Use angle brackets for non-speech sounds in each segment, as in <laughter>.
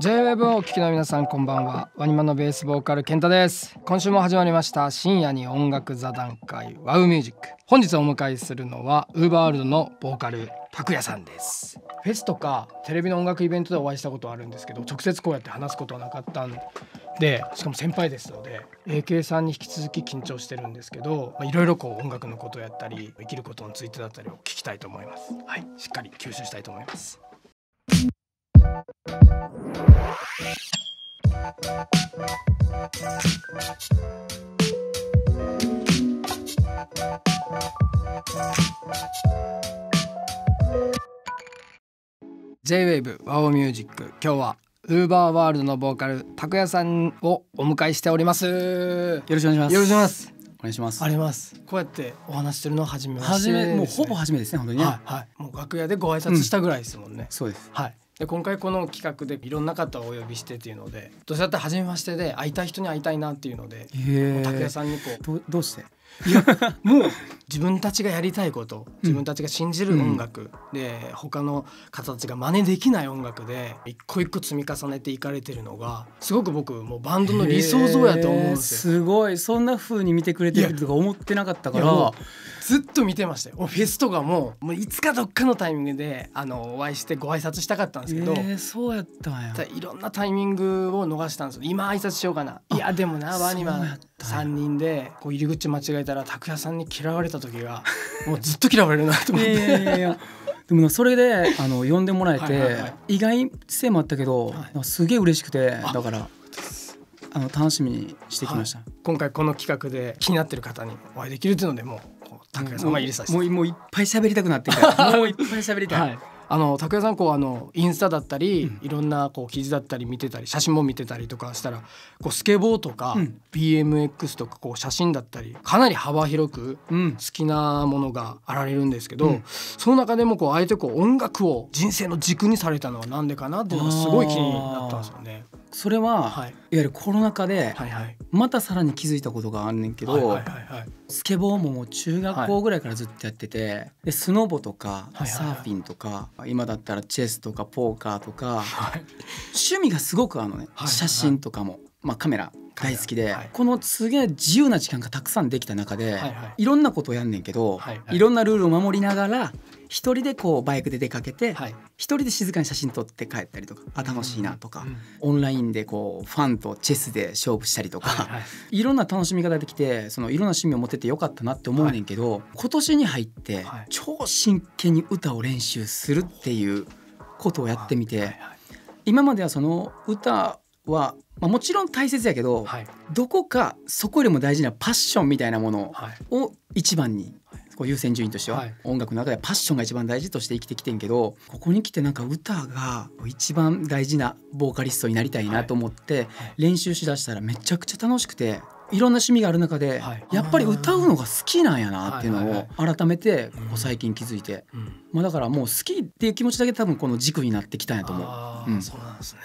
J-WAVE をお聞きの皆さんこんばんはワニマのベースボーカル健太です今週も始まりました深夜に音楽座談会ワウミュージック本日お迎えするのはウーバーワールドのボーカル拓也さんですフェスとかテレビの音楽イベントでお会いしたことはあるんですけど直接こうやって話すことはなかったんでしかも先輩ですので AK さんに引き続き緊張してるんですけどいろいろこう音楽のことやったり生きることについてだったりを聞きたいと思いますはいしっかり吸収したいと思います J-WAVE ワオミュージック今日はウーバーワールドのボーカル拓也さんをお迎えしておりますよろしくお願いしますよろしくお願いしますお願いしますありますこうやってお話してるのは初めまして、ね、もうほぼ初めですね本当にね、はい、はい、もう楽屋でご挨拶したぐらいですもんね、うん、そうですはいで今回この企画でいろんな方をお呼びしてっていうのでどうせだったら初めましてで会いたい人に会いたいなっていうので拓哉さんにこうどうしていやもう自分たちがやりたいこと自分たちが信じる音楽、うん、で他の方たちが真似できない音楽で一個一個積み重ねていかれてるのがすごく僕もうバンドの理想像やと思うんですよ。すごいそんな風に見てくれてるとか思ってなかったからずっと見てましたよ。フェスとかももういつかどっかのタイミングであのお会いしてご挨拶したかったんですけど、そうやったんやいろんなタイミングを逃したんですよ今挨拶しようかないやでもなワニマン3人でこう入り口間違えたら拓哉さんに嫌われた時が <laughs> もうずっと嫌われるなと思っていやいやいやでもそれであの呼んでもらえて意外性もあったけど、すげえ嬉しくてだからあの楽しみにしてきました、はい、今回この企画で気になってる方にお会いできるっていうのでもう拓哉さん入れさせてもうもういっぱい喋りたくなってきた <laughs> もういっぱい喋りたい、はいあの拓哉さんこうあのインスタだったり、いろんなこう記事だったり見てたり写真も見てたりとかしたらこうスケボーとか BMX とかこう写真だったりかなり幅広く好きなものがあられるんですけど、その中でもこうあえてこう音楽を人生の軸にされたのは何でかなっていうのがすごい気になったんですよね。それは、はい、いわゆるコロナ禍で、はいはい、またさらに気づいたことがあんねんけど、はいはいはいはい、スケボーも中学校ぐらいからずっとやってて、はい、でスノボとか、はいはいはい、サーフィンとか今だったらチェスとかポーカーとか、はい、趣味がすごくあのね、はい、写真とかも、まあ、カメラ大好きで、はい、このすげえ自由な時間がたくさんできた中で、はいはい、いろんなことをやんねんけど、はいはい、いろんなルールを守りながら一人でこうバイクで出かけて、一人で静かに写真撮って帰ったりとかあ楽しいなとか、オンラインでこうファンとチェスで勝負したりとか、いろんな楽しみ方できてそのいろんな趣味を持っててよかったなって思うねんけど、今年に入って超真剣に歌を練習するっていうことをやってみて、今まではその歌は、まあ、もちろん大切やけど、どこかそこよりも大事なパッションみたいなものを一番にこう優先順位としては、はい、音楽の中でパッションが一番大事として生きてきてんけどここに来てなんか歌が一番大事なボーカリストになりたいなと思って練習しだしたらめちゃくちゃ楽しくていろんな趣味がある中で、やっぱり歌うのが好きなんやなっていうのを改めてここ最近気づいて、まあ、だからもう好きっていう気持ちだけ多分この軸になってきたんやと思う。うん、そうなんですね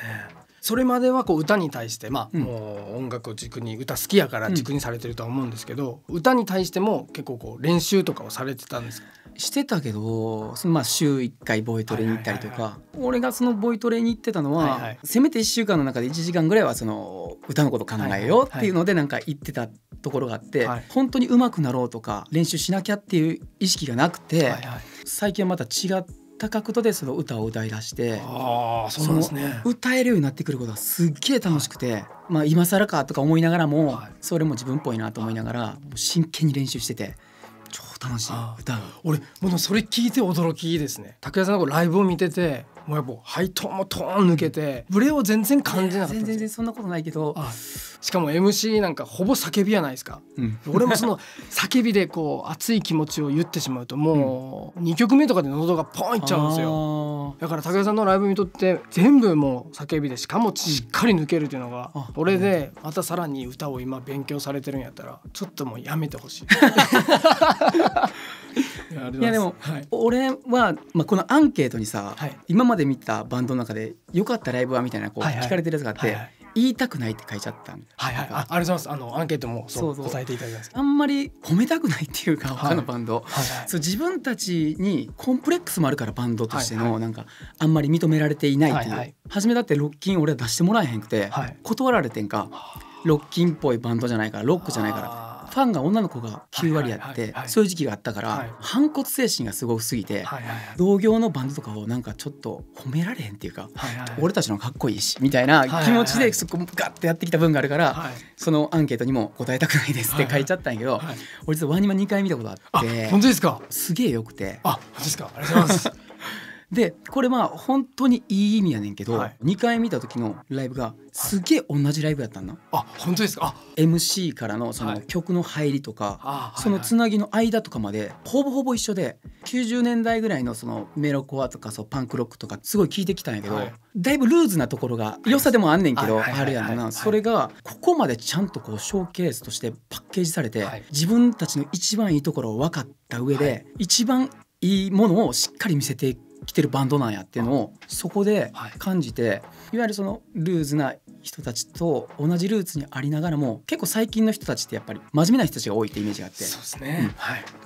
それまではこう歌に対してまあ、もう音楽を軸に歌好きやから軸にされてるとは思うんですけど、歌に対しても結構こう練習とかをされてたんですかしてたけど、まあ、週1回ボイトレに行ったりとか、俺がそのボイトレに行ってたのは、はいはい、せめて1週間の中で1時間ぐらいはその歌のこと考えようっていうのでなんか言ってたところがあって、はい、本当に上手くなろうとか練習しなきゃっていう意識がなくて、はいはい、最近はまた違って。った角度でその歌を歌い出してあそうなんです、ね、歌えるようになってくることがすっげえ楽しくて、はい、まあ、今更かとか思いながらも、はい、それも自分っぽいなと思いながら真剣に練習してて。超楽しい歌う俺もうそれ聞いて驚きですね拓哉さんのライブを見ててもうやっぱ配当もトーン抜けてブレを全然感じなかった全然そんなことないけどしかも MC なんかほぼ叫びやないですか、うん、俺もその叫びでこう熱い気持ちを言ってしまうともう2曲目とかで喉がポンいっちゃうんですよだから武田さんのライブ見とって全部もう叫びでしかもしっかり抜けるっていうのが俺でまたさらに歌を今勉強されてるんやったらちょっともうやめてほしい。<laughs> いやでも、はい、俺は、まあ、このアンケートにさ、はい、今まで見たバンドの中で「よかったライブは?」みたいなこう聞かれてるやつがあって、はいはい、言いたくないって書いちゃったはいはい、あありがとうございますあのアンケートもそう答えていただますあんまり褒めたくないっていうか他のバンド、はいはい、そう自分たちにコンプレックスもあるからバンドとしての、はいはい、なんかあんまり認められていないっていう、はいはい、初めだってロッキン俺は出してもらえへんくて、断られてんかロッキンっぽいバンドじゃないからロックじゃないからファンが女の子が9割あって、そういう時期があったから、反骨精神がすごすぎて、同業のバンドとかをなんかちょっと褒められへんっていうか、俺たちのかっこいいしみたいな気持ちでそこガッてやってきた分があるから、そのアンケートにも答えたくないですって書いちゃったんやけど、俺実はワニマ2回見たことあって本当ですかすげえよくてあ本当ですかありがとうございます <laughs> でこれまあ本当にいい意味やねんけど、はい、2回見た時のライブがすげえ同じライブやったんだ、はい、あ本当ですかあ MC からのその曲の入りとか、はい、そのつなぎの間とかまでほぼほぼ一緒で90年代ぐらいのそのメロコアとかそうパンクロックとかすごい聞いてきたんやけど、だいぶルーズなところが良さでもあんねんけどあるやんなそれがここまでちゃんとこうショーケースとしてパッケージされて自分たちの一番いいところを分かった上で一番いいものをしっかり見せていく来てるバンドなんやっていうのをそこで感じて、はい、いわゆるそのルーズな人たちと同じルーツにありながらも結構最近の人たちってやっぱり真面目な人たちが多いってイメージがあって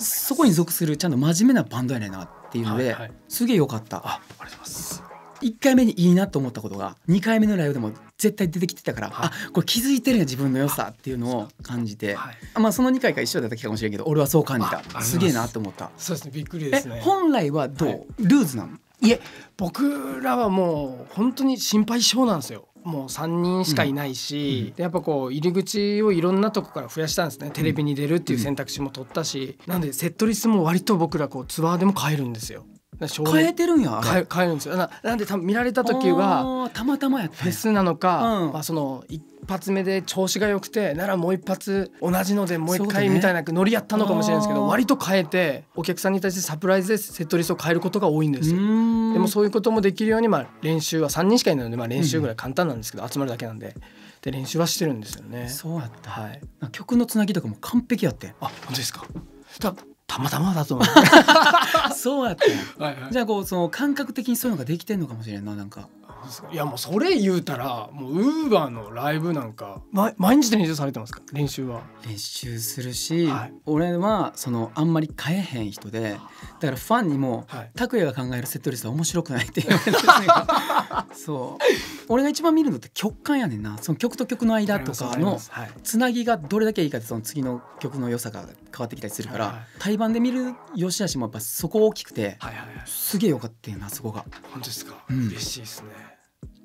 そこに属するちゃんと真面目なバンドやねんなっていうので、はいはい、すげえ良かったあありがとうございます1回目にいいなと思ったことが2回目のライブでも絶対出てきてたから、はい、あこれ気づいてるんや自分の良さっていうのを感じて、はい、まあ、その2回か一緒だったかもしれんけど俺はそう感じたすげえなと思ったそうですねびっくりですね本来はどう、はい、ルーズなのいえ僕らはもう本当に心配性なんですよもう3人しかいないし、うん、やっぱこう入り口をいろんなとこから増やしたんですね、テレビに出るっていう選択肢も取ったし、うん、なんでセットリストも割と僕らこうツアーでも変えるんですよ変えてるんや変え変えるんですよななんで多分見られた時はたまたまやフェスなのか、うん、まあ、その一発目で調子が良くてならもう一発同じのでもう一回みたいなノリやったのかもしれないですけど、ね、割と変えてお客さんに対してサプライズでセットリストを変えることが多いんですよでもそういうこともできるように、まあ、練習は3人しかいないので、まあ、練習ぐらい簡単なんですけど、うん、集まるだけなんで。で練習はしてるんですよね。そうやった。はい。曲のつなぎとかも完璧やって。あ、本当ですか。たたまたまだと思う <laughs> そうやって、はいはい、じゃあこうその感覚的にそういうのができてんのかもしれんななんかいやもうそれ言うたらもうウーバーのライブなんか、毎日練習されてますか練習は練習するし、はい、俺はそのあんまり変えへん人でだからファンにも「拓、は、哉、い、が考えるセットリストは面白くない」って言われて <laughs> そう俺が一番見るのって曲感やねんなその曲と曲の間とかのつなぎがどれだけいいかってその次の曲の良さが変わってきたりするから、はいはい、対バンで見るよしあしもやっぱそこ大きくて、はいはいはい、すげえよかったよなそこが。本当ですか、うん、嬉しいですね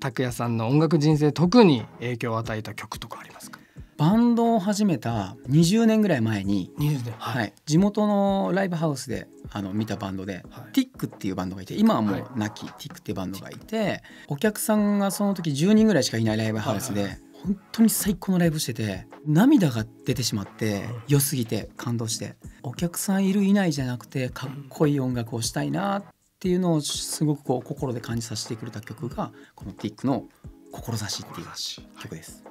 拓也さんの音楽人生特に影響を与えた曲とかありますかバンドを始めた20年ぐらい前に、はい、はい、地元のライブハウスであの見たバンドで、はい、ティックっていうバンドがいて今はもう亡き、はい、ティックっていうバンドがいてお客さんがその時10人ぐらいしかいないライブハウスで、はいはい、本当に最高のライブしてて涙が出てしまって良すぎて感動してお客さんいるいないじゃなくてかっこいい音楽をしたいなっっていうのをすごくこう心で感じさせてくれた曲がこのティックの「志」っていう曲です、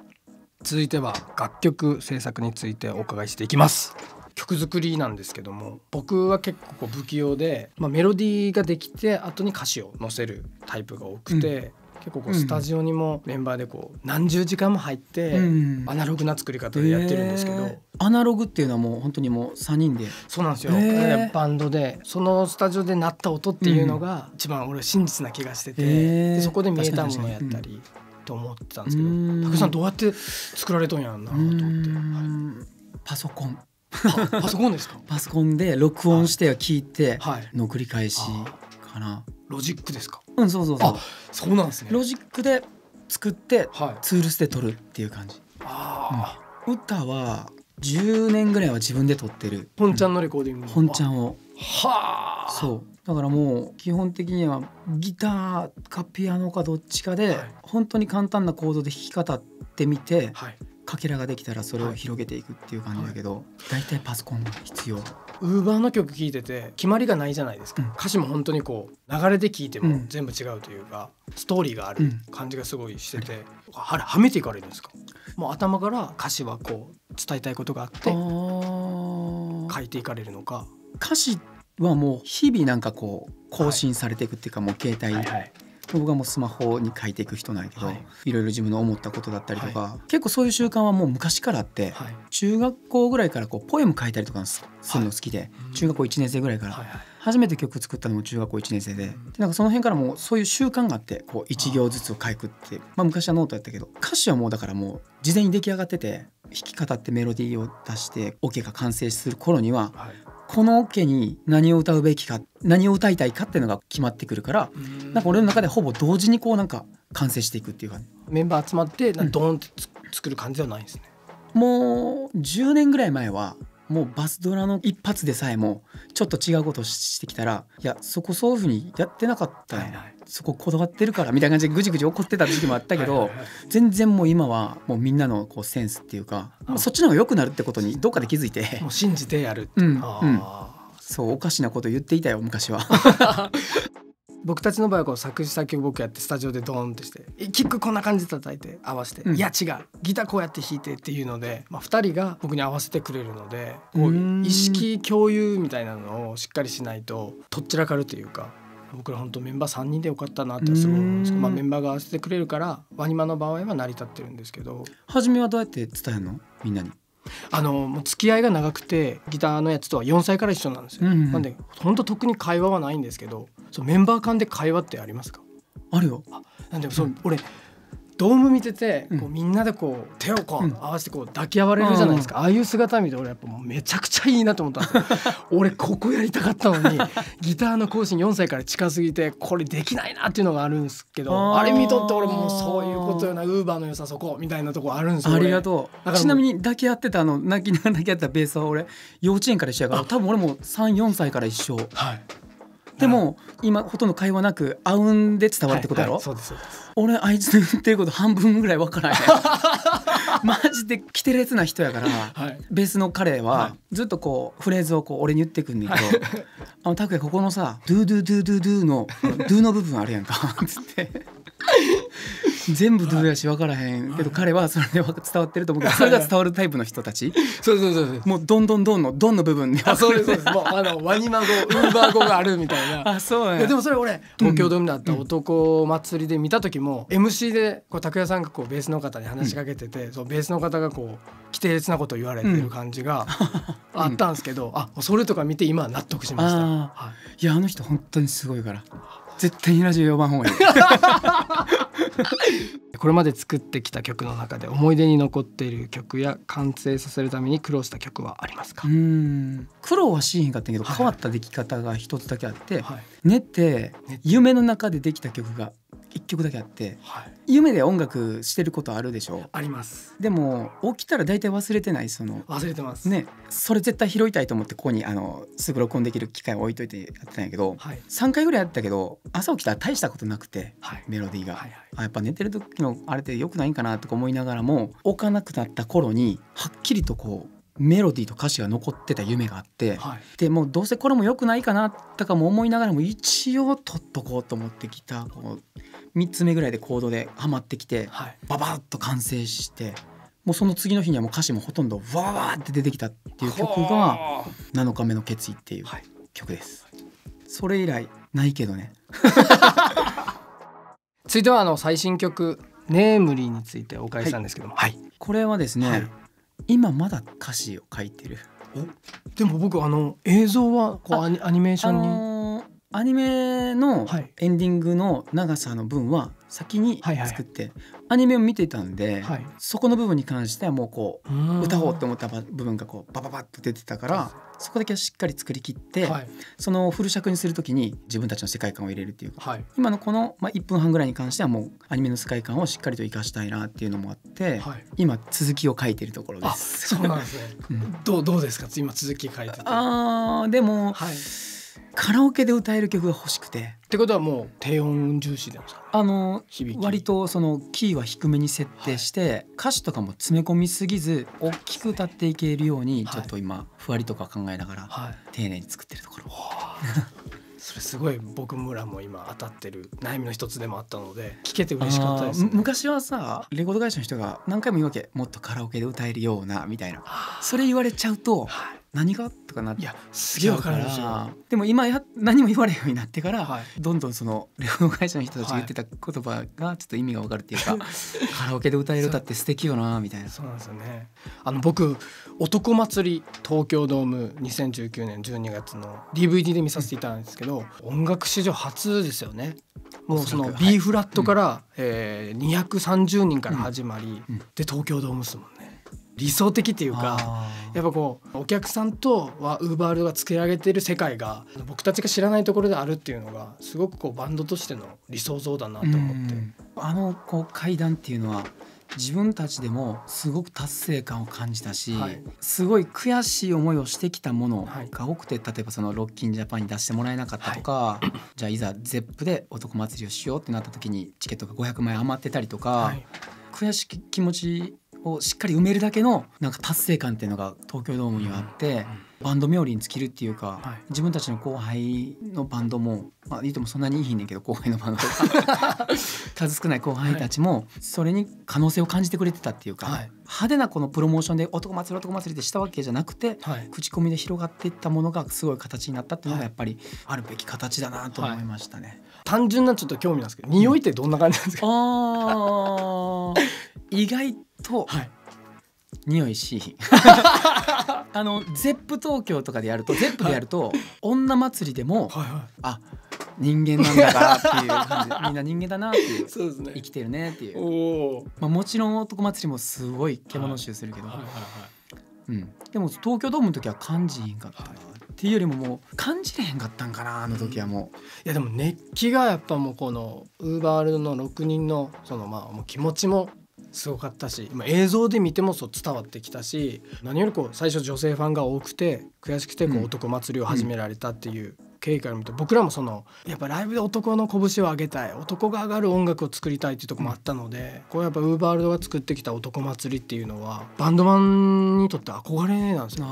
続いては楽曲制作についてお伺いしていきます曲作りなんですけども僕は結構不器用で、まあ、メロディーができて後に歌詞を載せるタイプが多くて、うん結構こうスタジオにもメンバーでこう何十時間も入って、アナログな作り方でやってるんですけど、えー、アナログっていうのはもう本当にもう3人でそうなんですよ、えー、バンドでそのスタジオで鳴った音っていうのが一番俺真実な気がしてて、えそこで見えたものやったり。と思ってたんですけど、たくさんどうやって作られとんやんなと思って、はい、パソコンパソコンですか <laughs> パソコンで録音しては聞いての繰り返しかな、ロジックですかうんそうそうそうあそうなんですねロジックで作ってツールスで撮るっていう感じ、ああ、うん、歌は10年ぐらいは自分で撮ってる本ちゃんのレコーディング、ん、本ちゃんをはあそうだからもう基本的にはギターかピアノかどっちかで本当に簡単なコードで弾き方ってみて、はい、かけらができたらそれを広げていくっていう感じだけど、はい、大体パソコンが必要。ウーバーの曲聴いてて決まりがないじゃないですか、うん、歌詞も本当にこう流れで聴いても全部違うというか、うん、ストーリーがある感じがすごいしてて、うん、ははめていかれるんですかもう頭から歌詞はこう伝えたいことがあって書いていかれるのか歌詞はもう日々なんかこう更新されていくっていうか、はい、もう携帯僕はもうスマホに書いていく人なんやけど、はい、ろいろ自分の思ったことだったりとか、はい、結構そういう習慣はもう昔からあって、はい、中学校ぐらいからこうポエム書いたりとかするの好きで、中学校1年生ぐらいから。初めて曲作ったのも中学校1年生ででなんかその辺からもうそういう習慣があってこう1行ずつを書くってまあ、昔はノートやったけど歌詞はもうだからもう事前に出来上がってて弾き語ってメロディーを出してオ、OK、ケが完成する頃には、はい、このオ、ッケーに何を歌うべきか何を歌いたいかっていうのが決まってくるからなんか俺の中でほぼ同時にこうなんか完成していくっていうかメンバー集まってドーンって、うん、作る感じではないんですねもう10年ぐらい前はもうバスドラの一発でさえもちょっと違うことしてきたらいやそこそういうふうにやってなかったはいはい、そここだわってるからみたいな感じでぐじぐじ怒ってた時期もあったけどはい、全然もう今はもうみんなのこうセンスっていうかそっちの方が良くなるってことにどっかで気づいてもう信じてやるて、うん、うん、そうおかしなこと言っていたよ昔は <laughs> 僕たちの場合はこう作詞作曲僕やってスタジオでドーンってしてキックこんな感じで叩いて合わせて、うん、いや違うギターこうやって弾いてっていうので、まあ、2人が僕に合わせてくれるのでこう意識共有みたいなのをしっかりしないととっちらかるというか僕ら本当メンバー3人でよかったなってすごい思うんですけど、まあ、メンバーが合わせてくれるからワニマの場合は成り立ってるんですけど初めはどうやって伝えるのみんなにあのもう付き合いが長くてギターのやつとは4歳から一緒なんですよ、うんうんなんで本当特に会話はないんですけどそメンバー間で会話ってありますかあるよなんでそう、うん、俺ドーム見てて、こうみんなでこう手をこう合わせてこう抱き合われるじゃないですか、ああいう姿見て俺やっぱもうめちゃくちゃいいなと思ったんです <laughs> 俺ここやりたかったのにギターの講師に4歳から近すぎてこれできないなっていうのがあるんですけどあれ見とって俺もうそういうことよなウーバーの良さそこみたいなとこあるんですよありがとうちなみに抱き合ってたあの泣きながら抱き合ったベースは俺幼稚園から一緒やから多分俺も34歳から一緒。はいでも今ほとんど会話なくあうんで伝わるってことやろ、はいはい、そうですそうです俺あいつの言ってること半分ぐらいわからへん <laughs> マジでてるやつな人やから、はい、ベースの彼はずっとこうフレーズをこう俺に言ってくんだけど「あの拓哉ここのさドゥドゥドゥドゥドゥのドゥの部分あるやんか」っ <laughs> つって。<laughs> 全部ドゥやし分からへんけど彼はそれで伝わってると思うけどそれが伝わるタイプの人たちそうそうそうもうどんどんどんのどんの部分にあそうですそうですもうあのワニマ語 <laughs> ウーバー語があるみたいなあそうやでもそれ俺東京ドームだった男祭りで見た時も MC でこう拓哉さんがこうベースの方に話しかけててそうベースの方がこう規定烈なことを言われてる感じがあったんですけどあそれとか見て今納得しましたいやあの人本当にすごいから。絶対にラジオ呼ばん方がいい <laughs> これまで作ってきた曲の中で思い出に残っている曲や完成させるために苦労した曲はありますかうん苦労はしへんかったけど、変わった出来方が一つだけあって、はい、寝て夢の中でできた曲が一曲だけあって、はい、夢で音楽してることあるでしょありますでも起きたら大体忘れてないその忘れてますねそれ絶対拾いたいと思ってここにあのすぐ録音できる機械を置いといてやってたんやけど、はい、3回ぐらいやったけど朝起きたら大したことなくて、はい、メロディーが、はいはい、あやっぱ寝てる時のあれってよくないんかなとか思いながらも置かなくなった頃にはっきりとこうメロディーと歌詞が残ってた夢があって、はい、でもうどうせこれも良くないかなとかも思いながらも一応取っとこうと思ってギター3つ目ぐらいでコードでハマってきて、はい、ババッと完成してもうその次の日にはもう歌詞もほとんどわわって出てきたっていう曲が「7日目の決意」っていう曲です。それ以来ないけどね <laughs> 続いてはあの最新曲「ネームリー」についてお伺いしたんですけども、はい、はい、これはですね、はい、今まだ歌詞を書いてるでも僕あの映像はこうアニメーションに。あのーアニメのエンディングの長さの分は先に作って、アニメを見ていたんで、はい、そこの部分に関してはもうこう歌おうと思った部分がこうバババッと出てたからそこだけはしっかり作りきって、はい、そのフル尺にする時に自分たちの世界観を入れるっていうか、はい、今のこの、まあ、1分半ぐらいに関してはもうアニメの世界観をしっかりと生かしたいなっていうのもあって、今続きを書いてるところです。そうなんですね、<laughs> うん、どうどうですか今続き書いてあでも、カラオケで歌える曲が欲しくて。ってことはもう低音重視であの割とそのキーは低めに設定して、はい、歌詞とかも詰め込みすぎず大きく歌っていけるように、ちょっと今ふわりとか考えながら、丁寧に作ってるところ。<laughs> それすごい僕村も今当たってる悩みの一つでもあったので聞けて嬉しかったです、ね、昔はさレコード会社の人が何回も言うわけもっとカラオケで歌えるようなみたいなそれ言われちゃうと、はい、何がとかなっいやすげえわかるんですよでも今や何も言われるようになってから、はい、どんどんそのレオ会社の人たちが言ってた言葉がちょっと意味がわかるっていうか、はい、カラオケで歌える歌って素敵よなみたいなそうなんですよねあの僕男祭り東京ドーム2019年12月の DVD で見させていただいたんですけど、うん、音楽史上初ですよねもうその B フラットから、はいうん、えー、230人から始まり、うんうん、で東京ドームですもん理想的っていうかやっぱこうお客さんとはウーバールが作り上げてる世界が僕たちが知らないところであるっていうのがすごくこうバンドとしての理想像だなと思ってあのこう階段っていうのは自分たちでもすごく達成感を感じたし、はい、すごい悔しい思いをしてきたものが多くて、はい、例えばそのロッキンジャパンに出してもらえなかったとか、はい、じゃあいざ ZEP で男祭りをしようってなった時にチケットが500枚余ってたりとか、悔しい気持ちをしっかり埋めるだけのなんか達成感っていうのが東京ドームにはあって。バンド冥利に尽きるっていうか、はい、自分たちの後輩のバンドも、まあ、言うてもそんなにいい日ねんけど後輩のバンドとか <laughs> 数少ない後輩たちもそれに可能性を感じてくれてたっていうか、はい、派手なこのプロモーションで男祭り男祭りってしたわけじゃなくて、はい、口コミで広がっていったものがすごい形になったっていうのがやっぱりあるべき形だなと思いましたね。単純なちょっと興味なんですけど、うん、匂いってどんな感じなんですか、<laughs> 意外と、はい、匂いし <laughs> あのゼップ東京とかでやるとゼップでやると、はい、女祭りでも、はいはい、あ人間なんだからっていう感じ <laughs> みんな人間だなっていうそうです、ね、生きてるねっていうまあ、もちろん男祭りもすごい獣臭するけど、はいはいはいうん、でも東京ドームの時は感じひんかった、っていうよりももう感じれへんかったんかなあの時はもう、うん、いやでも熱気がやっぱもうこのウーバーワールドの6人のそのまあもう気持ちもすごかったし、ま映像で見てもそう伝わってきたし何よりこう最初女性ファンが多くて悔しくてこう男祭りを始められたっていう経緯から見て僕らもそのやっぱライブで男の拳を上げたい男が上がる音楽を作りたいっていうとこもあったので、こうやっぱウーバールドが作ってきた男祭りっていうのはバンドマンにとって憧れなんですよ、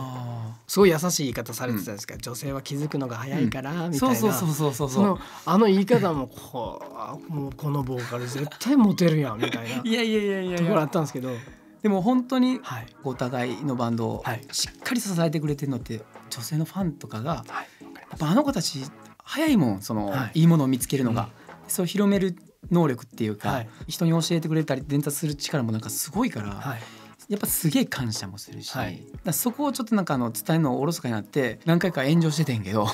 すごい優しい言い方されてたんですけど、うん、女性は気づくのが早いからみたいなあの言い方もこうもうこのボーカル絶対モテるやんみたいな <laughs> いやいやいやいやところあったんですけど。でも本当にお互いのバンドをしっかり支えてくれてるのって女性のファンとかがい。っぱあの子たち早いもんその、はい、いいものを見つけるのが、うん、それを広める能力っていうか、はい、人に教えてくれたり伝達する力もなんかすごいから、はい、やっぱすげえ感謝もするし、はい、だそこをちょっとなんかあの伝えるのおろそかになって何回か炎上しててんけど、<laughs>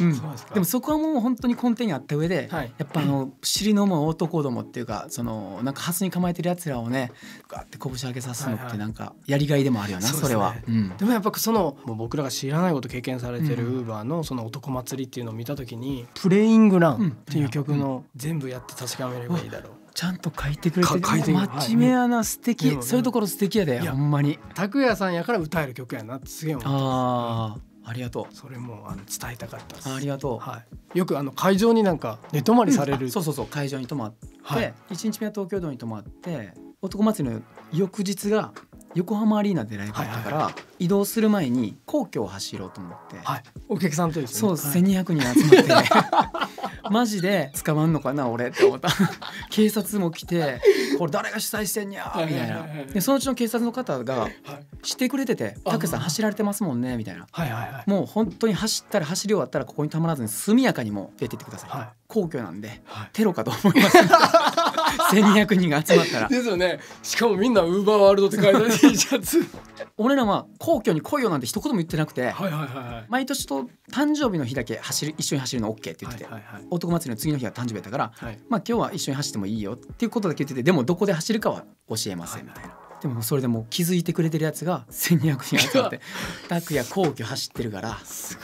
うん、でもそこはもう本当に根底にあった上で、はい、やっぱあの尻のも男どもっていうかそのなんかハスに構えてるやつらをねガって拳上げさすのってなんかやりがいでもあるよな、はいはい、それは、ねうん、でもやっぱそのもう僕らが知らないこと経験されてるウーバーのその男祭りっていうのを見た時に「プレイングラン」っていう曲の全部やって確かめればいいだろう。うんちゃんと書いてくれてるて真面目やな素敵、はい、そういうところ素敵やでほんまに拓哉さんやから歌える曲やなってすげえ思ってあありがとうそれもあの伝えたかったありがとう、はい、よくあの会場になんか寝泊まりされる、うん、そうそうそう会場に泊まって、はい、1日目は東京ドームに泊まって男祭りの翌日が横浜アリーナでライブだったから、移動する前に皇居を走ろうと思って、はい、お客さんとですねそう、はい、1200人集まって、ね、<laughs> マジで捕まんのかな俺って思った <laughs> 警察も来てこれ誰が主催してんにゃーみたいな、はいはい、でそのうちの警察の方が知ってくれてて「タケさん走られてますもんね」みたいな、はいはいはい、もう本当に走ったら走り終わったらここにたまらずに速やかにも出てってください、はい、皇居なんで、テロかと思います <laughs> 千二百人が集まったらですよねしかもみんなウーバーワールドって書いた T シャツ俺らは皇居に来いよなんて一言も言ってなくて、はいはいはい、毎年と誕生日の日だけ走る一緒に走るの OK って言ってて、はいはいはい、男祭りの次の日は誕生日だったから、はい、まあ今日は一緒に走ってもいいよっていうことだけ言っててでもどこで走るかは教えませんみたいな。はいはいでもそれでも気づいてくれてるやつが1,200人集まって「<laughs> 拓哉皇居走ってるから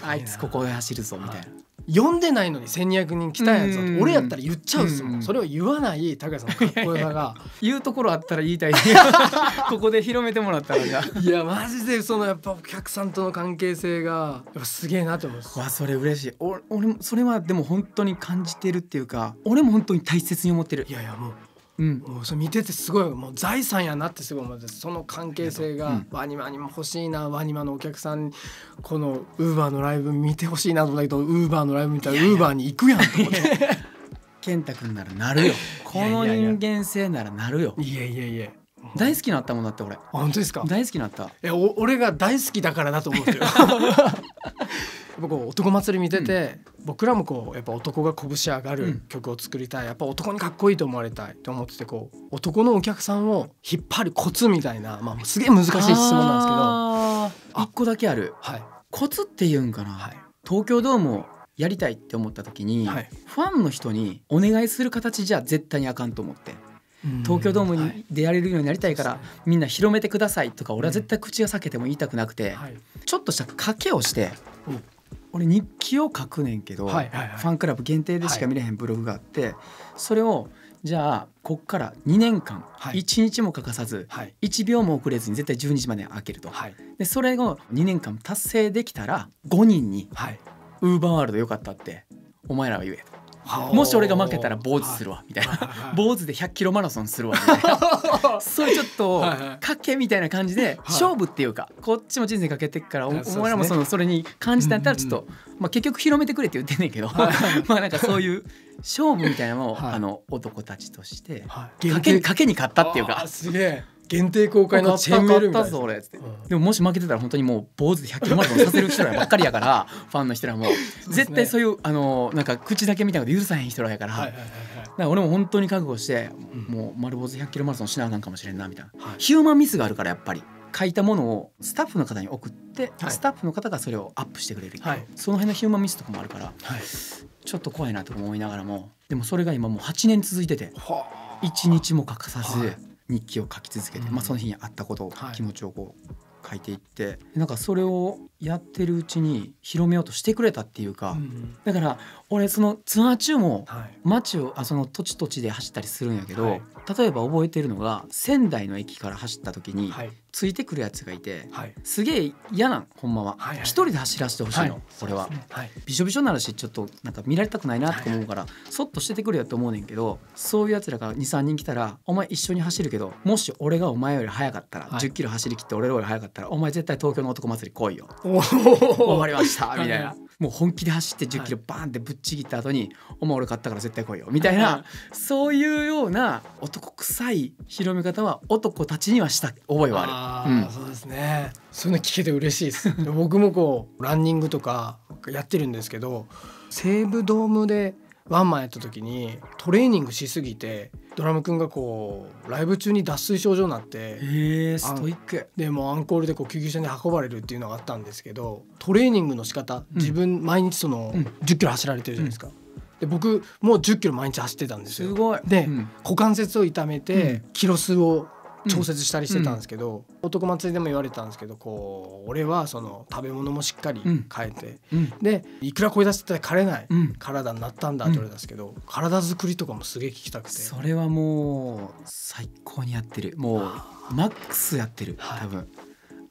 あいつここで走るぞ」みたいな。読んでないのに千二百人来たやつ俺やったら言っちゃうっすもんそれを言わない高谷さんのかっこよさが <laughs> 言うところあったら言いたい <laughs> ここで広めてもらったらじゃいやマジでそのやっぱお客さんとの関係性がやっぱすげえなと思いますわそれ嬉しいお俺もそれはでも本当に感じてるっていうか俺も本当に大切に思ってるいやいやもううん、それ見ててすごいもう財産やなってすごい思ってその関係性が、ワニマにも欲しいなワニマのお客さんこのウーバーのライブ見てほしいなと思ったけどウーバーのライブ見たらウーバーに行くやんと思って。健太んならなるよこの人間性ならなるよいやいやいや大好きなったもんだって俺本当ですか大好きなったえお俺が大好きだからだと思う <laughs> 僕男祭り見てて、うん、僕らもこうやっぱ男が拳上がる曲を作りたい、やっぱ男にかっこいいと思われたいと思っててこう男のお客さんを引っ張るコツみたいな、まあ、すげえ難しい質問なんですけど1個だけある、はい、コツっていうんかな、はい、東京ドームをやりたいって思った時に、はい、ファンの人にお願いする形じゃ絶対にあかんと思って。東京ドームに出られるようになりたいから、みんな広めてくださいとか俺は絶対口が裂けても言いたくなくて、ちょっとした賭けをして。俺日記を書くねんけど、ファンクラブ限定でしか見れへんブログがあって、それをじゃあここから2年間、は1日も欠かさず、は1秒も遅れずに絶対12時まで開けると、はい、でそれを2年間達成できたら5人に、ウーバーワールドよかったってお前らは言えと。<laughs> もし俺が負けたら坊主するわみたいな坊主で100キロマラソンするわみたいな <laughs> そういうちょっと賭 <laughs> けみたいな感じで勝負っていうかこっちも人生かけてくからお前らもそのそれに感じたんったらちょっと、まあ、結局広めてくれって言ってんねんけどまあなんかそういう。勝負みたいなのを、あの男たちとして、はい、賭けに勝ったっていうかすげえ限定公開のチェーンメールみたいなでももし負けてたら本当にもう坊主で100キロマラソンさせる人らばっかりやからファンの人らも、ね、絶対そういうあのなんか口だけみたいなこと許さへん人らやから、だから俺も本当に覚悟して、もう丸坊主100キロマラソンしなあかんかもしれんなみたいな、はい、ヒューマンミスがあるからやっぱり。書いたものをスタッフの方に送って、はい、スタッフの方がそれをアップしてくれる、はい、その辺のヒューマンミスとかもあるから、はい、ちょっと怖いなと思いながらもでもそれが今もう8年続いてて一日も欠かさず、日記を書き続けて、まあ、その日にあったこと、気持ちをこう書いていってなんかそれをやってるうちに広めようとしてくれたっていうか、だから俺そのツアー中も街をあその土地土地で走ったりするんやけど、はい、例えば覚えてるのが仙台の駅から走った時についてくるやつがいて、はい、すげえ嫌なんほんまは一、はいはい、人で走らせてほしいの、俺は、ね、びしょびしょになるしちょっとなんか見られたくないなと思うから、そっとしててくれやと思うねんけどそういうやつらが23人来たら「お前一緒に走るけどもし俺がお前より速かったら、1 0キロ走りきって俺より速かったらお前絶対東京の男祭り来いよ」「終わりました」みたいな。もう本気で走って1 0キロバーンってぶっちぎった後に「お前俺買ったから絶対来いよ」みたいなそういうような男臭い広め方は男たちにはした覚えはある。うん、そうですねそういうの聞けて嬉しいです <laughs> 僕もこうランニングとかやってるんですけど西武ドームでワンマンやった時にトレーニングしすぎてドラム君がこうライブ中に脱水症状になってストイックでもアンコールでこう救急車に運ばれるっていうのがあったんですけどトレーニングの仕方自分毎日その1 0キロ走られてるじゃないですか。で僕もう1 0キロ毎日走ってたんですよ。すで、股関節を痛めて、キロ数を調節したりしてたんですけど、うん、男祭りでも言われたんですけどこう俺はその食べ物もしっかり変えて、うん、でいくら声出してたら枯れない体になったんだって言われたんですけど、体作りとかもすげえ聞きたくてそれはもう最高にやってるもうマックスやってる多分、はい、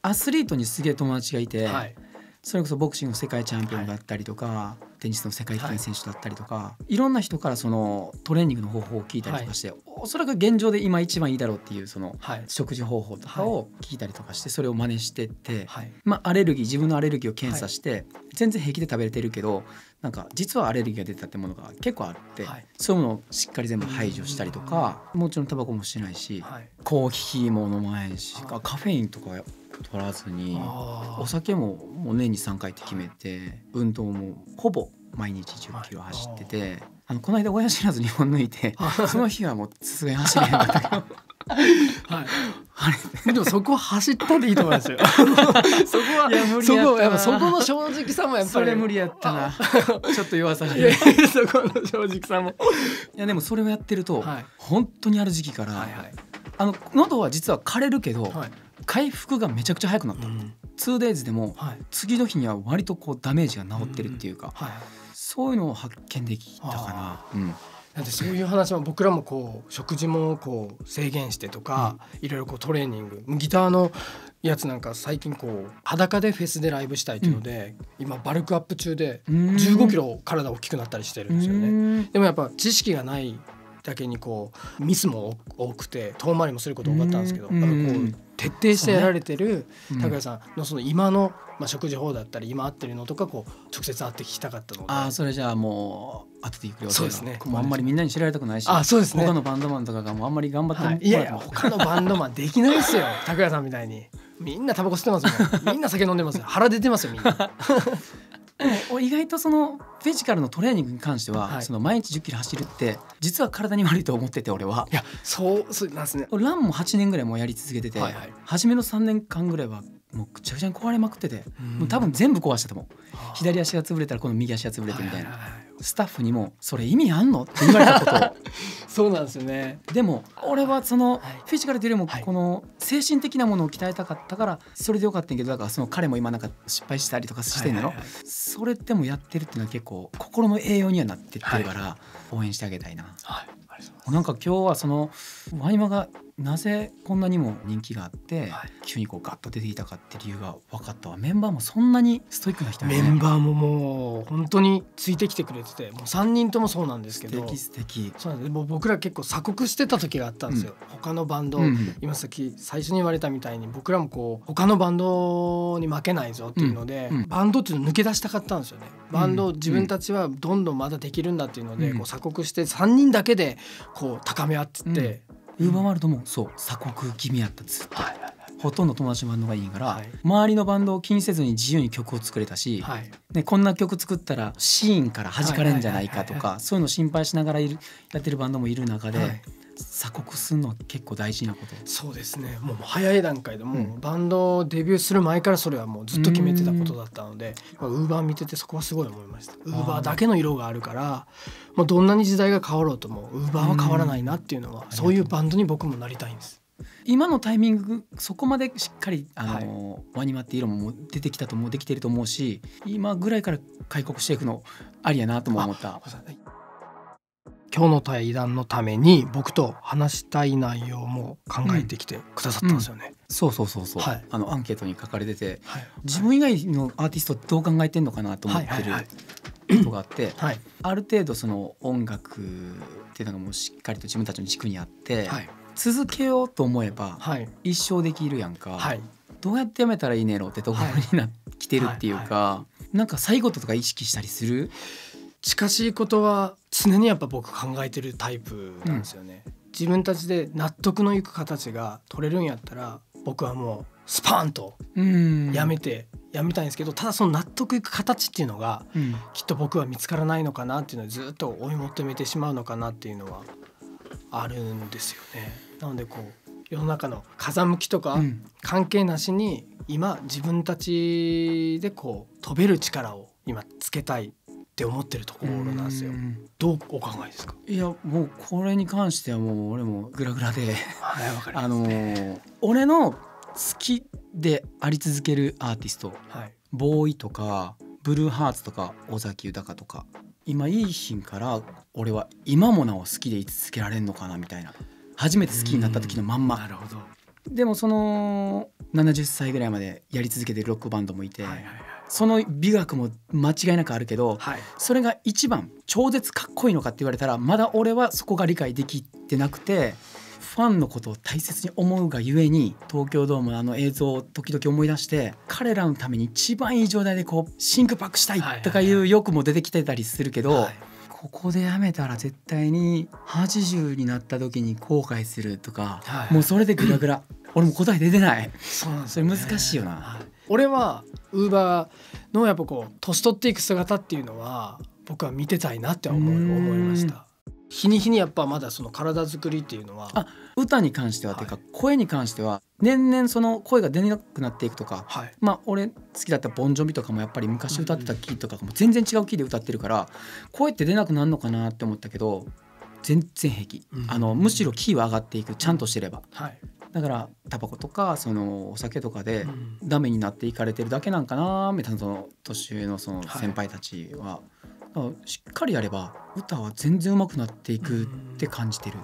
アスリートにすげえ友達がいて、はい、それこそボクシング世界チャンピオンだったりとか。はいテニスの世界的な選手だったりとか、はい、いろんな人からそのトレーニングの方法を聞いたりとかして、はい、おそらく現状で今一番いいだろうっていうその食事方法とかを聞いたりとかしてそれを真似してって、はい、まあ、アレルギー自分のアレルギーを検査して、全然平気で食べれてるけどなんか実はアレルギーが出たってものが結構あって、はい、そういうものをしっかり全部排除したりとかもちろんタバコもしないし、はい、コーヒーも飲まないしカフェインとか取らずにお酒ももう年に3回って決めて運動もほぼ毎日1 0キロ走ってて、あのこの間親知らず2本抜いてその日はもうさすがに走れなかったけど。はい、あれでもそこは走ったでいいと思いますよ <laughs> そこはそこやっぱそこの正直さもやっぱりそれ無理やったなちょっと弱さに <laughs> そこの正直さもいやでもそれをやってると、はい、本当にある時期から、はいはい、あの喉は実は枯れるけど、はい回復がめちゃくちゃ早くなった、うん、2days でも、次の日には割とこうダメージが治ってるっていうか、そういうのを発見できたかな。だってそういう話も僕らもこう食事もこう制限してとか、いろいろこうトレーニングギターのやつなんか最近こう裸でフェスでライブしたいっていうので、今バルクアップ中で1 5キロ体大きくなったりしてるんですよね。でもやっぱ知識がないだけにこうミスも多くて遠回りもすること多かったんですけど、こう徹底してやられてる拓哉さんのその今の、まあ、食事法だったり今会ってるのとかこう直接会って聞きたかったのであそれじゃあもう当てていくよそうですねあんまりみんなに知られたくないしあそうです、ね、他のバンドマンとかがもうあんまり頑張って、はい、いやいや他のバンドマンできないですよ拓哉さんみたいにみんなタバコ吸ってますもんみんな酒飲んでます腹出てますよみんな <laughs> 意外とそのフィジカルのトレーニングに関しては、はい、その毎日1 0キロ走るって実は体に悪いと思ってて俺はいやそうなんですねランも8年ぐらいもやり続けてて、はいはい、初めの3年間ぐらいはもうぐちゃぐちゃに壊れまくってて、もう多分全部壊したもん左足が潰れたらこの右足が潰れてみたいな。スタッフにも「それ意味あんの?」って言われたこと <laughs> そうなんですよねでも俺はそのフィジカルというよりもこの精神的なものを鍛えたかったからそれでよかったんけどだからその彼も今なんか失敗したりとかしてんだろ、はいはい、それでもやってるっていうのは結構心の栄養にはなってってるから応援してあげたいな。はいなんか今日はそのワイマがなぜこんなにも人気があって、はい、急にこうガッと出ていたかって理由が分かったわメンバーもそんなにストイックな人、メンバーももう本当についてきてくれててもう3人ともそうなんですけど素敵素敵そうなんですもう僕ら結構鎖国してた時があったんですよ、うん、他のバンド、うんうん、今さっき最初に言われたみたいに僕らもこう他のバンドに負けないぞっていうので、うんうん、バンドっていうの抜け出したかったんですよねバンド自分たちはどんどんまだできるんだっていうので、こう鎖国して3人だけでこう高め合ってって、ウーバーワールドもそう鎖国気味やったずっと、はいほとんど友達のバンドがいいから、はい、周りのバンドを気にせずに自由に曲を作れたし、はい、でこんな曲作ったらシーンから弾かれるんじゃないかとか、そういうのを心配しながらやってるバンドもいる中で。鎖国するのは結構大事なことそうですねもう早い段階でもうバンドデビューする前からそれはもうずっと決めてたことだったのでウーバー見ててそこはすごい思いましたウーバーだけの色があるからもうどんなに時代が変わろうともウーバーは変わらないなっていうのはそういうバンドに僕もなりたいんです。今のタイミングそこまでしっかりあの、はい、ワニマって色も出てきたと思うできてると思うし今ぐらいから開国していくのありやなとも思った今日の対談のために僕と話したい内容も考えてきてくださったんですよね。うんうん、そうそうそうそう、はい、あのアンケートに書かれてて、はい、自分以外のアーティストどう考えてんのかなと思ってることがあって、はい、ある程度その音楽っていうのがもうしっかりと自分たちの軸にあって、続けようと思えば一生できるやんか、どうやってやめたらいいねろってところになってきてるっていうか、はい、なんか最後とか意識したりする近しいことは常にやっぱ僕考えてるタイプなんですよね、うん、自分たちで納得のいく形が取れるんやったら僕はもうスパンとやめてやめたいんですけどただその納得いく形っていうのが、うん、きっと僕は見つからないのかなっていうのをずっと追い求めてしまうのかなっていうのはあるんですよね。なのでこう世の中の風向きとか関係なしに、今自分たちでこう飛べる力を今つけたいって思ってるところなんですよ。どうお考えですかいやもうこれに関してはもう俺もグラグラで、あの俺の好きであり続けるアーティスト、はい、ボーイとかブルーハーツとか尾崎豊とか今いい品から俺は今もなお好きでい続けられんのかなみたいな初めて好きになった時のまんま。なるほどでもその70歳ぐらいまでやり続けてるロックバンドもいて、はいはいはい、その美学も間違いなくあるけど、はい、それが一番超絶かっこいいのかって言われたらまだ俺はそこが理解できてなくてファンのことを大切に思うがゆえに東京ドームのあの映像を時々思い出して彼らのために一番いい状態でこうシンクパックしたいとかいう欲も出てきてたりするけど。ここでやめたら絶対に80になった時に後悔するとか、はい、もうそれでグラグラ俺も答え出てないそ,、れ難しいよな、はい俺はウーバーのやっぱこう年取っていく姿っていうのは僕は見てたいなって思い思いました日に日にやっぱまだその体作りっていうのは歌に関しては、はい、っていうか声に関しては年々その声が出なくなっていくとか、はい、まあ俺好きだったボンジョビとかもやっぱり昔歌ってたキーとかも全然違うキーで歌ってるから声って出なくなるのかなって思ったけど全然平気、うん、あのむしろキーは上がっていくちゃんとしてれば、はい、だからタバコとかそのお酒とかでダメになっていかれてるだけなんかなみたいなその年上のその先輩たちは、はい、しっかりやれば歌は全然うまくなっていくって感じてる。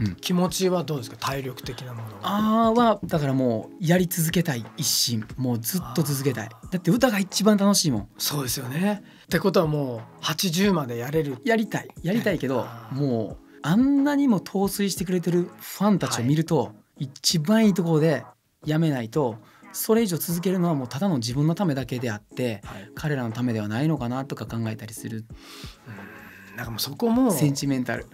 うん、気持ちはどうですか体力的なものあはだからもうやり続けたい一心もうずっと続けたいだって歌が一番楽しいもんそうですよねってことはもう80までやれるやりたいやりたいけどもうあんなにも陶酔してくれてるファンたちを見ると、はい、一番いいところでやめないとそれ以上続けるのはもうただの自分のためだけであって、はい、彼らのためではないのかなとか考えたりする。うんなんかもうそこもセンチメンタル、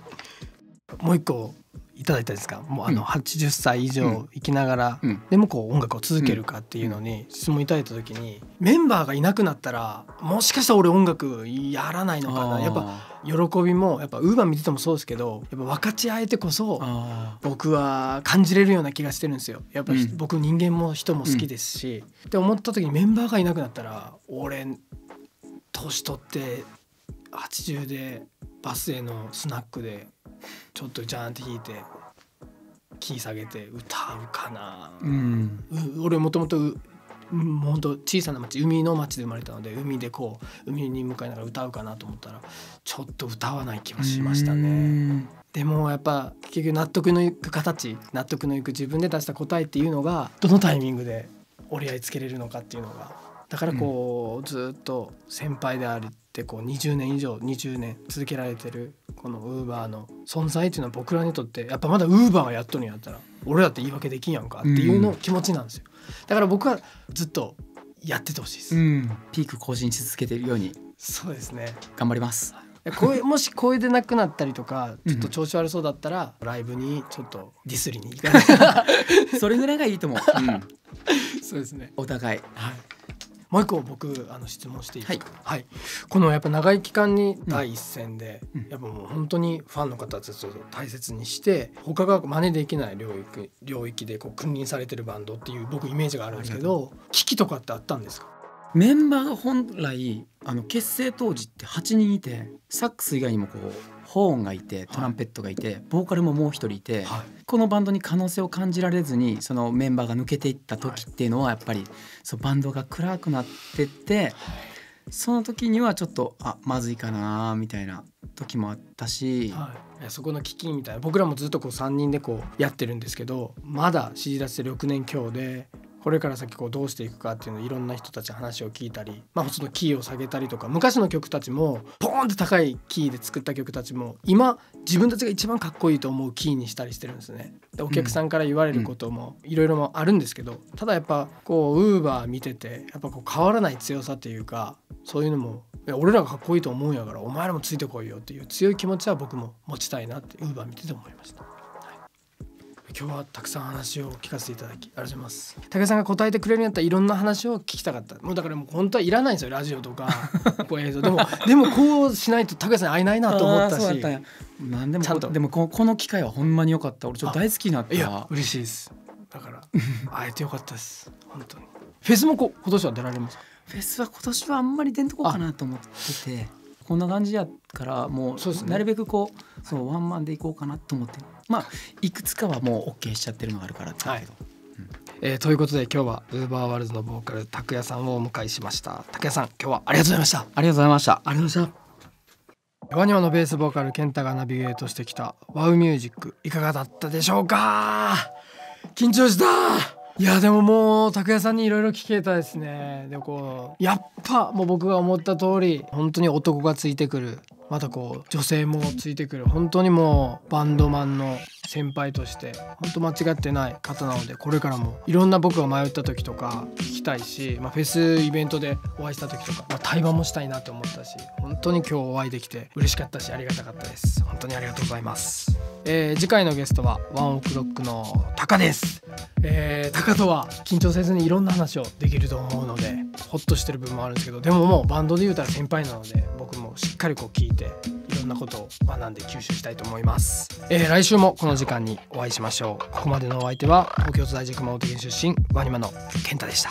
<laughs> もう一個いただいたんですかもうあの80歳以上生きながら、うんでもこう音楽を続けるかっていうのに質問いただいた時にメンバーがいなくなったらもしかしたら俺音楽やらないのかなやっぱ喜びもやっぱウーバー見ててもそうですけどやっぱ分かち合えてこそ僕は感じれるような気がしてるんですよやっぱ、うん、僕人間も人も好きですし、うん、って思った時にメンバーがいなくなったら俺年取って80でバスへのスナックでちょっとジャーンって弾いてキー下げて歌うかな、うん、俺もともと本当小さな町海の町で生まれたので海でこう海に向かいながら歌うかなと思ったらちょっと歌わない気はしましたね。でもやっぱ結局納得のいく形納得のいく自分で出した答えっていうのがどのタイミングで折り合いつけれるのかっていうのがだからこう、うん、ずっと先輩であるってこう20年以上20年続けられてるこのウーバーの存在っていうのは僕らにとってやっぱまだウーバーがやっとるんやったら俺だって言い訳できんやんかっていうの気持ちなんですよ。うんだから僕はずっとやっててほしいです、うん、ピーク更新し続けているようにそうですね頑張ります声 <laughs> もし声でなくなったりとかちょっと調子悪そうだったら、ライブにちょっとディスりに行かない <laughs> それぐらいがいいと思う、うん、そうですねお互い、はいもう一個僕あの質問していいはい、はい、このやっぱ長い期間に第一線で、うん、やっぱもう本当にファンの方たちを大切にして他が真似できない領域領域でこう君臨されてるバンドっていう僕イメージがあるんですけど危機とかってあったんですかメンバーが本来あの結成当時って8人いてサックス以外にもこうホーンがいてトランペットがいて、ボーカルももう一人いて、このバンドに可能性を感じられずにそのメンバーが抜けていった時っていうのはやっぱりそうバンドが暗くなってって。その時にはちょっとあまずいかなみたいな時もあったし、はい、そこの危機みたいな僕らもずっとこう3人でこうやってるんですけどまだ知り出して6年強でこれから先こうどうしていくかっていうのをいろんな人たち話を聞いたり、まあ、そのキーを下げたりとか昔の曲たちもポーンって高いキーで作った曲たちも今自分たちが一番かっこいいと思うキーにしたりしてるんですね。でお客さんから言われることもいろいろあるんですけどただやっぱこうウーバー見ててやっぱこう変わらない強さっていうかそういうのも俺らがかっこいいと思うんやからお前らもついてこいよっていう強い気持ちは僕も持ちたいなってウーバー見てて思いました。今日はたくさん話を聞かせていただきありがとうございます武井さんが答えてくれるんやったらいろんな話を聞きたかったもうだからもう本当はいらないんですよラジオとか <laughs> 映像でもでもこうしないと武井さん会えないなと思ったしなんでもでもここの機会はほんまによかった俺ちょっと大好きになったいや嬉しいですだから <laughs> 会えてよかったです本当にフェスもこ今年は出られますフェスは今年はあんまり出んとこかなと思っててこんな感じやからもう、ね、なるべくこうそうワンマンでいこうかなと思ってまあいくつかはもう OK しちゃってるのがあるからってけど。はいえー、ということで今日はウーバーワールドのボーカル拓哉さんをお迎えしました拓哉さん今日はありがとうございましたありがとうございましたありがとうございましたワニマのベースボーカル健太がナビゲートしてきたワウミュージックいかがだったでしょうか緊張したいやでももう拓哉さんにいろいろ聞けたですねでこうやっぱもう僕が思った通り本当に男がついてくるまたこう女性もついてくる本当にもうバンドマンの先輩として本当間違ってない方なのでこれからもいろんな僕が迷った時とか聞きたいし、まあ、フェスイベントでお会いした時とか、まあ、対話もしたいなって思ったし本当に今日お会いできて嬉しかったしありがたかったです本当にありがとうございます、えー、次回のゲストはワンオクロックのタカです、えー、タカとは緊張せずにいろんな話をできると思うのでホッとしてる部分もあるんですけどでももうバンドで言うたら先輩なので僕もしっかりこう聞いてていろんなことを学んで吸収したいと思います、えー、来週もこの時間にお会いしましょうここまでのお相手は東京都大熊本県出身ワニマの健太でした